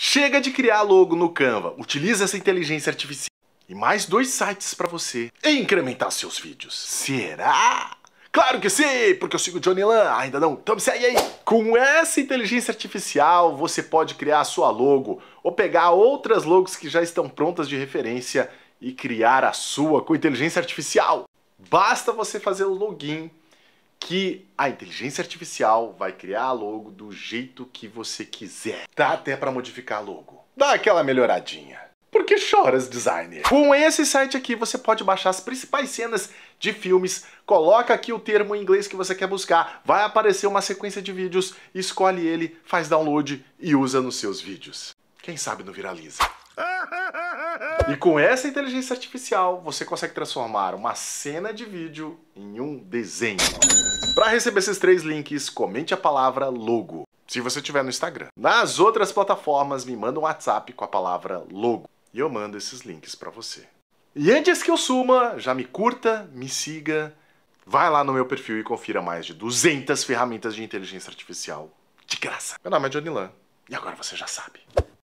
Chega de criar logo no Canva, utiliza essa inteligência artificial e mais dois sites para você e incrementar seus vídeos. Será? Claro que sim, porque eu sigo Johnny Lan, ainda não, então segue aí. Com essa inteligência artificial, você pode criar a sua logo ou pegar outras logos que já estão prontas de referência e criar a sua com inteligência artificial. Basta você fazer o login que a inteligência artificial vai criar a logo do jeito que você quiser. Dá até para modificar a logo. Dá aquela melhoradinha. Por que choras, designer? Com esse site aqui você pode baixar as principais cenas de filmes, coloca aqui o termo em inglês que você quer buscar, vai aparecer uma sequência de vídeos, escolhe ele, faz download e usa nos seus vídeos. Quem sabe não viraliza. E com essa inteligência artificial, você consegue transformar uma cena de vídeo em um desenho. Para receber esses três links, comente a palavra logo, se você tiver no Instagram. Nas outras plataformas, me manda um WhatsApp com a palavra logo e eu mando esses links para você. E antes que eu suma, já me curta, me siga, vai lá no meu perfil e confira mais de 200 ferramentas de inteligência artificial de graça. Meu nome é Johnny Lan e agora você já sabe.